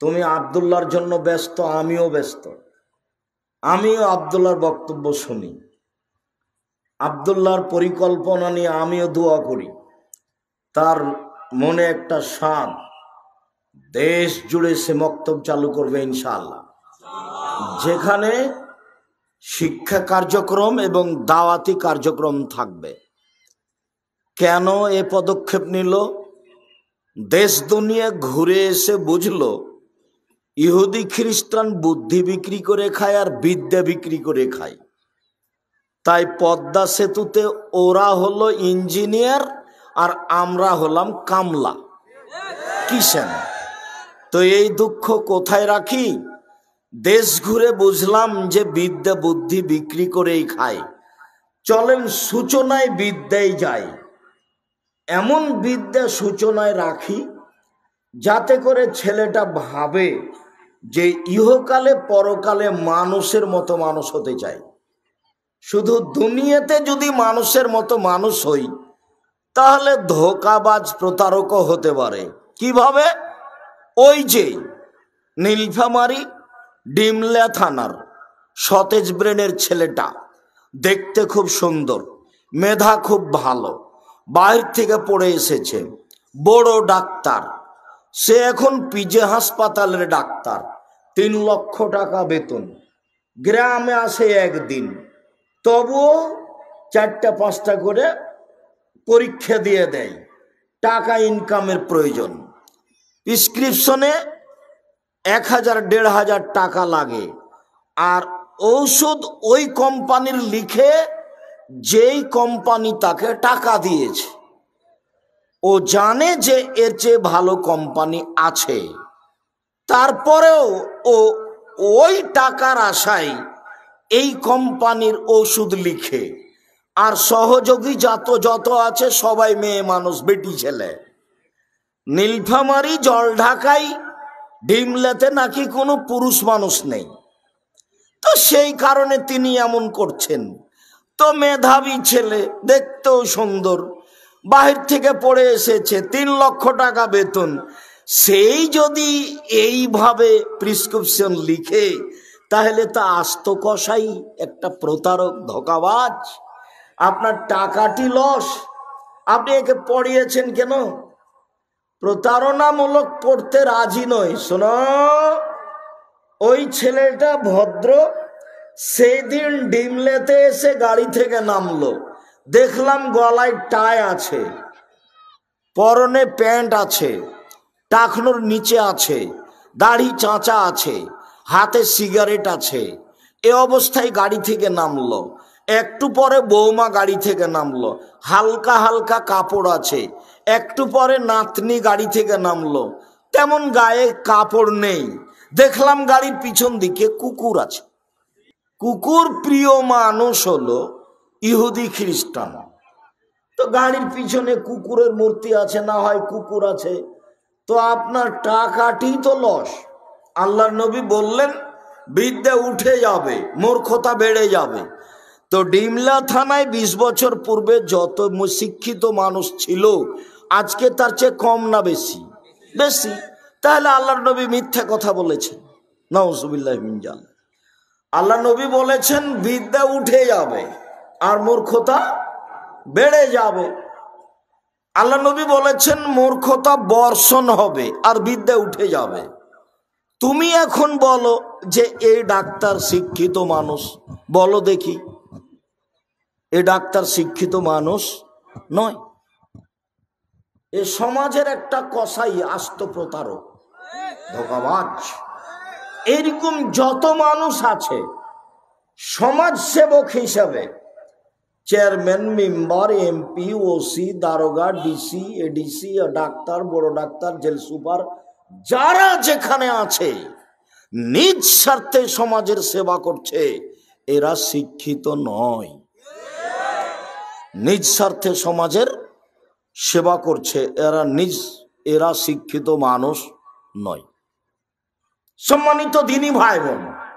তুমি আবদুল্লার জন্য ব্যস্ত আমিও ব্যস্ত আমিও আবদুল্লার বক্তব্য শুনি আবদুল্লার পরিকল্পনা নিয়ে আমিও দোয়া করি তার মনে একটা সান দেশ জুড়ে সে মক্তব চালু করবে ইনশাআল্লাহ যেখানে শিক্ষা কার্যক্রম এবং দাওয়াতি কার্যক্রম থাকবে কেন এ পদক্ষেপ নিল দেশ দুনিয়া ঘুরে এসে বুঝলো ইহুদি খ্রিস্টান বুদ্ধি বিক্রি করে খায় আর বিদ্যা বিক্রি করে খায় তাই পদ্মা সেতুতে ওরা হলো ইঞ্জিনিয়ার আর আমরা হলাম কামলা কিসেন তো এই দুঃখ কোথায় রাখি দেশ ঘুরে বুঝলাম যে বিদ্যা বুদ্ধি বিক্রি করেই খায় চলেন সূচনায় বিদ্যায় যায় এমন বিদ্যা সূচনায় রাখি যাতে করে ছেলেটা ভাবে যে ইহকালে পরকালে মানুষের মতো মানুষ হতে চাই শুধু দুনিয়াতে যদি মানুষের মতো মানুষ হই তাহলে ধোকাবাজ প্রতারকও হতে পারে কিভাবে ওই যে নীলফামারি ডিমলা থানার সতেজ ব্রেনের ছেলেটা দেখতে খুব সুন্দর মেধা খুব ভালো বাইর থেকে পড়ে এসেছে বড় ডাক্তার সে এখন পিজে হাসপাতালের ডাক্তার তিন লক্ষ টাকা বেতন গ্রামে আসে একদিন তবুও চারটা পাঁচটা করে পরীক্ষা দিয়ে দেয় টাকা ইনকামের প্রয়োজন প্রিসক্রিপশনে এক হাজার দেড় হাজার টাকা লাগে আর ঔষধ ওই কোম্পানির লিখে যেই কোম্পানি তাকে টাকা দিয়েছে ও জানে যে এর চেয়ে ভালো কোম্পানি আছে তারপরেও ও ওই টাকার আশায় এই কোম্পানির ওষুধ লিখে আর সহযোগী যত যত আছে সবাই মেয়ে মানুষ বেটি ছেলে নীলফামারি জল ঢাকাই ডিমলাতে নাকি কোনো পুরুষ মানুষ নেই তো সেই কারণে তিনি এমন করছেন তো মেধাবী ছেলে দেখতেও সুন্দর বাহির থেকে পড়ে এসেছে তিন লক্ষ টাকা বেতন সেই যদি এইভাবে প্রিসক্রিপশন লিখে তাহলে তা আস্ত কষাই একটা প্রতারক ধোকাবাজ আপনার টাকাটি লস আপনি একে পড়িয়েছেন কেন প্রতারণামূলক পড়তে রাজি নয় শোন ওই ছেলেটা ভদ্র সেই দিন ডিমলেতে এসে গাড়ি থেকে নামলো দেখলাম গলায় টাই আছে পরনে প্যান্ট আছে টাকনোর নিচে আছে দাড়ি চাঁচা আছে হাতে সিগারেট আছে এ অবস্থায় গাড়ি থেকে নামলো একটু পরে বৌমা গাড়ি থেকে নামলো হালকা হালকা কাপড় আছে একটু পরে নাতনি গাড়ি থেকে নামলো তেমন গায়ে কাপড় নেই দেখলাম গাড়ির পিছন দিকে কুকুর আছে কুকুর প্রিয় মানুষ হলো ইহুদি খ্রিস্টান তো গাড়ির পিছনে কুকুরের মূর্তি আছে না হয় কুকুর আছে তো আপনার টাকাটি তো লস আল্লাহ নবী বললেন বিদ্যা উঠে যাবে মূর্খতা বেড়ে যাবে তো ডিমলা থানায় ২০ বছর পূর্বে যত শিক্ষিত মানুষ ছিল আজকে তার চেয়ে কম না বেশি বেশি তাহলে আল্লাহ নবী মিথ্যা কথা বলেছেন নওয়াজ আল্লাহ নবী বলেছেন বিদ্যা উঠে যাবে আর মূর্খতা বেড়ে যাবে আল্লাহ নবী বলেছেন মূর্খতা বর্ষণ হবে আর বিদ্যা উঠে যাবে তুমি এখন বলো যে এই ডাক্তার শিক্ষিত মানুষ বলো দেখি এ ডাক্তার শিক্ষিত মানুষ নয় এ সমাজের একটা কষাই আস্ত প্রতারক ধোকাবাজ এরকম যত মানুষ আছে সমাজ সেবক হিসাবে চেয়ারম্যান মেম্বার এমপি ওসি দারোগা ডিসি এডিসি ডাক্তার বড় ডাক্তার জেল সুপার যারা যেখানে আছে নিজ স্বার্থে সমাজের সেবা করছে এরা শিক্ষিত নয় নিজ স্বার্থে সমাজের সেবা করছে এরা নিজ এরা শিক্ষিত মানুষ নয় সম্মানিত দিনী ভাই বোন